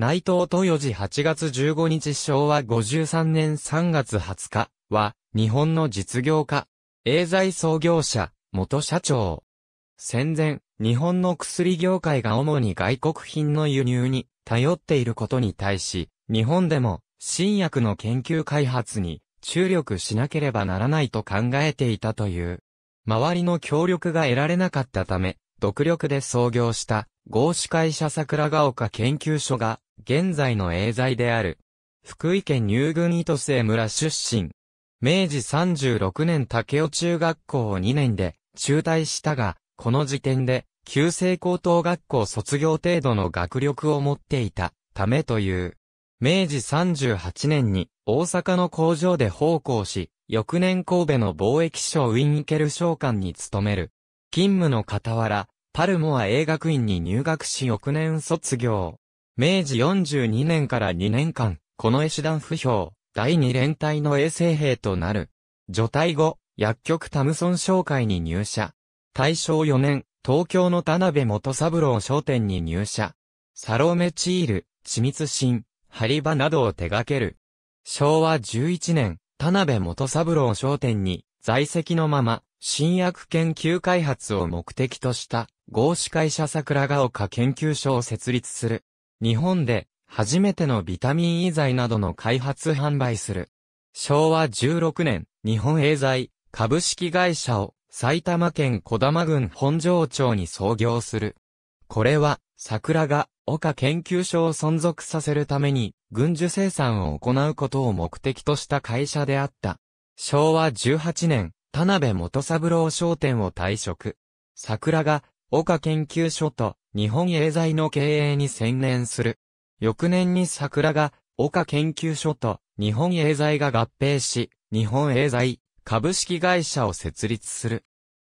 内藤豊治8月15日昭和53年3月20日は、日本の実業家、英材創業者、元社長。戦前、日本の薬業界が主に外国品の輸入に頼っていることに対し、日本でも新薬の研究開発に注力しなければならないと考えていたという。周りの協力が得られなかったため、独力で創業した合資会社桜ヶ丘研究所が現在の英在である。福井県入郡糸瀬村出身。明治36年竹尾中学校を2年で中退したが、この時点で、旧制高等学校卒業程度の学力を持っていたためという。明治38年に大阪の工場で奉公し、翌年神戸の貿易省ウィンケル商館に勤める。勤務の傍ら、パルモア英学院に入学し翌年卒業。明治42年から2年間、この絵師団不評、第2連隊の衛生兵となる。除隊後、薬局タムソン商会に入社。大正4年、東京の田辺元三郎商店に入社。サロメチール、緻密新、ハリバなどを手掛ける。昭和11年、田辺元三郎商店に、在籍のまま、新薬研究開発を目的とした、合資会社桜ヶ丘研究所を設立する。日本で初めてのビタミン E 剤などの開発販売する。昭和16年、日本エーザイ株式会社を埼玉県小玉郡本庄町に創業する。これは、桜が岡研究所を存続させるために、軍需生産を行うことを目的とした会社であった。昭和18年、田辺元三郎商店を退職。桜が、岡研究所と日本英材の経営に専念する。翌年に桜が、岡研究所と日本英材が合併し、日本英材株式会社を設立する。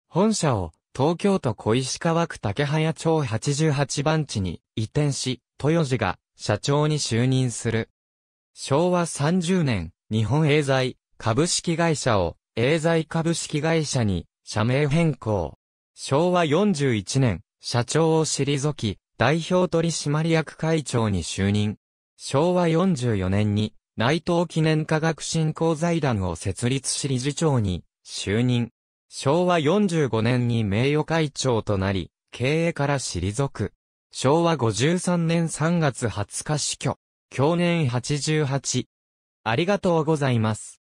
本社を東京都小石川区竹早町88番地に移転し、豊地が社長に就任する。昭和30年、日本英材株式会社を英材株式会社に社名変更。昭和41年、社長を退き、代表取締役会長に就任。昭和44年に内藤記念科学振興財団を設立し理事長に就任。昭和45年に名誉会長となり、経営から退く。昭和53年3月20日死去。去年88。ありがとうございます。